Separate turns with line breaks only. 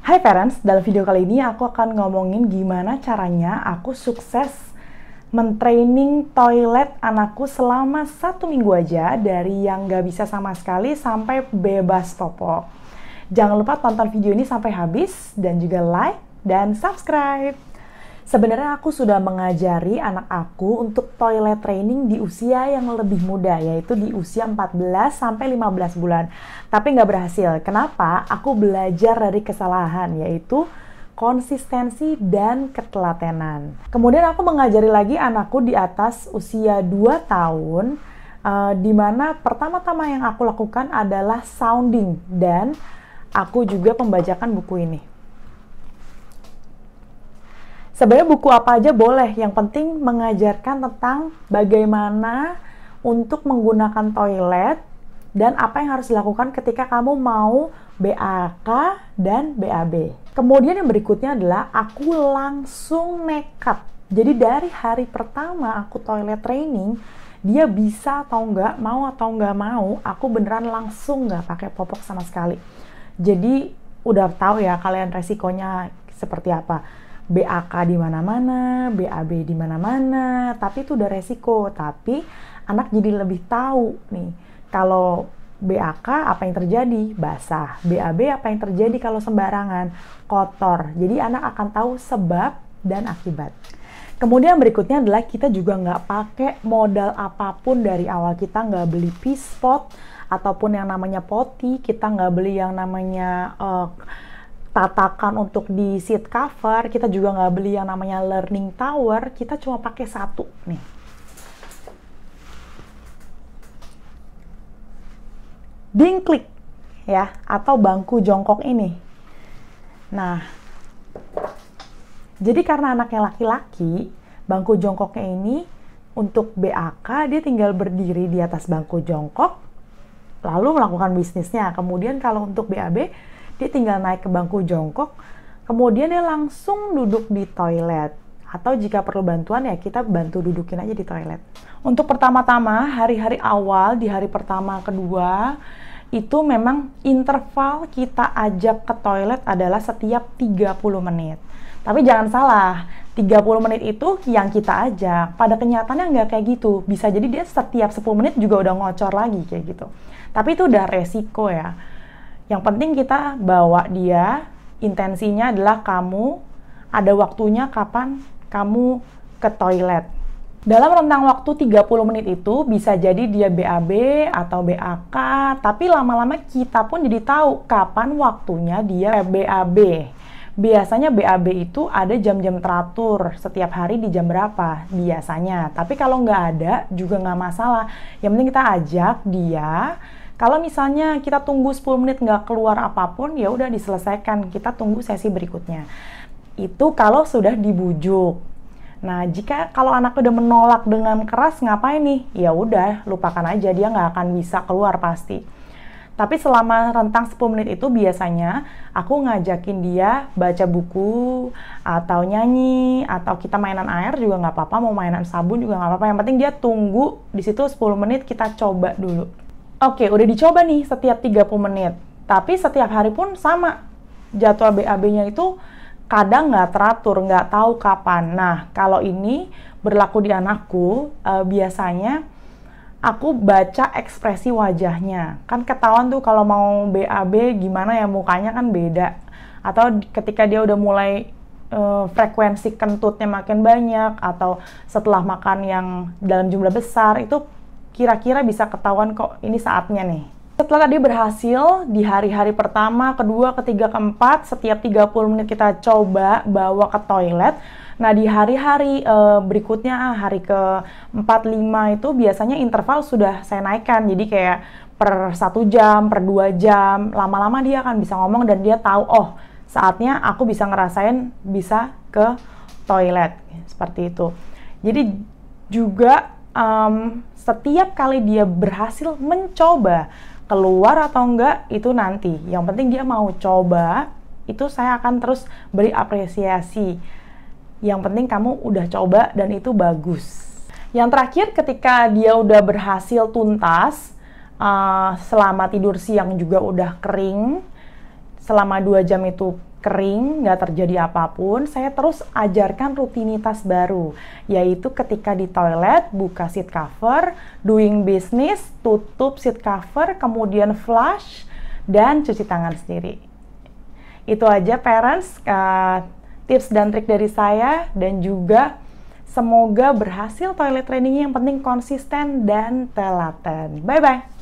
Hai parents, dalam video kali ini aku akan ngomongin gimana caranya aku sukses mentraining toilet anakku selama satu minggu aja dari yang gak bisa sama sekali sampai bebas popok. Jangan lupa tonton video ini sampai habis dan juga like dan subscribe. Sebenarnya aku sudah mengajari anak aku untuk toilet training di usia yang lebih muda, yaitu di usia 14 sampai 15 bulan. Tapi nggak berhasil. Kenapa? Aku belajar dari kesalahan, yaitu konsistensi dan ketelatenan. Kemudian aku mengajari lagi anakku di atas usia 2 tahun, uh, di mana pertama-tama yang aku lakukan adalah sounding dan aku juga pembajakan buku ini sebenarnya buku apa aja boleh yang penting mengajarkan tentang bagaimana untuk menggunakan toilet dan apa yang harus dilakukan ketika kamu mau BAK dan BAB. Kemudian yang berikutnya adalah aku langsung nekat. Jadi dari hari pertama aku toilet training, dia bisa atau enggak, mau atau enggak mau, aku beneran langsung enggak pakai popok sama sekali. Jadi udah tahu ya kalian resikonya seperti apa BAK di mana-mana, BAB di mana-mana, tapi itu udah resiko. Tapi anak jadi lebih tahu nih, kalau BAK apa yang terjadi? Basah. BAB apa yang terjadi kalau sembarangan? Kotor. Jadi anak akan tahu sebab dan akibat. Kemudian berikutnya adalah kita juga nggak pakai modal apapun dari awal. Kita nggak beli pispot ataupun yang namanya poti. Kita nggak beli yang namanya uh, tatakan untuk di seat cover kita juga nggak beli yang namanya learning tower kita cuma pakai satu nih dingklik ya atau bangku jongkok ini nah jadi karena anaknya laki-laki bangku jongkoknya ini untuk BAK dia tinggal berdiri di atas bangku jongkok lalu melakukan bisnisnya kemudian kalau untuk BAB dia tinggal naik ke bangku jongkok kemudian dia langsung duduk di toilet atau jika perlu bantuan ya kita bantu dudukin aja di toilet. Untuk pertama-tama hari-hari awal di hari pertama kedua itu memang interval kita ajak ke toilet adalah setiap 30 menit. Tapi jangan salah, 30 menit itu yang kita ajak. Pada kenyataannya nggak kayak gitu. Bisa jadi dia setiap 10 menit juga udah ngocor lagi kayak gitu. Tapi itu udah resiko ya yang penting kita bawa dia, intensinya adalah kamu ada waktunya kapan kamu ke toilet. Dalam rentang waktu 30 menit itu bisa jadi dia BAB atau BAK, tapi lama-lama kita pun jadi tahu kapan waktunya dia BAB. Biasanya BAB itu ada jam-jam teratur, setiap hari di jam berapa biasanya. Tapi kalau nggak ada juga nggak masalah. Yang penting kita ajak dia kalau misalnya kita tunggu 10 menit nggak keluar apapun, ya udah diselesaikan. Kita tunggu sesi berikutnya. Itu kalau sudah dibujuk. Nah, jika kalau anak udah menolak dengan keras, ngapain nih? Ya udah, lupakan aja dia nggak akan bisa keluar pasti. Tapi selama rentang 10 menit itu biasanya aku ngajakin dia baca buku atau nyanyi atau kita mainan air juga nggak apa-apa, mau mainan sabun juga nggak apa-apa. Yang penting dia tunggu di situ 10 menit kita coba dulu. Oke, udah dicoba nih setiap 30 menit. Tapi setiap hari pun sama. Jadwal BAB-nya itu kadang nggak teratur, nggak tahu kapan. Nah, kalau ini berlaku di anakku, uh, biasanya aku baca ekspresi wajahnya. Kan ketahuan tuh kalau mau BAB gimana ya mukanya kan beda. Atau ketika dia udah mulai uh, frekuensi kentutnya makin banyak, atau setelah makan yang dalam jumlah besar, itu kira-kira bisa ketahuan kok ini saatnya nih. Setelah tadi berhasil, di hari-hari pertama, kedua, ketiga, keempat, setiap 30 menit kita coba bawa ke toilet. Nah, di hari-hari e, berikutnya, hari ke-4, 5 itu biasanya interval sudah saya naikkan. Jadi kayak per satu jam, per dua jam, lama-lama dia akan bisa ngomong dan dia tahu, oh saatnya aku bisa ngerasain bisa ke toilet, seperti itu. Jadi juga um, setiap kali dia berhasil mencoba keluar atau enggak itu nanti. Yang penting dia mau coba, itu saya akan terus beri apresiasi. Yang penting kamu udah coba dan itu bagus. Yang terakhir ketika dia udah berhasil tuntas uh, selama tidur siang juga udah kering selama dua jam itu kering, nggak terjadi apapun, saya terus ajarkan rutinitas baru, yaitu ketika di toilet, buka seat cover, doing business, tutup seat cover, kemudian flush, dan cuci tangan sendiri. Itu aja parents, eh, tips dan trik dari saya, dan juga semoga berhasil toilet trainingnya yang penting konsisten dan telaten. Bye-bye!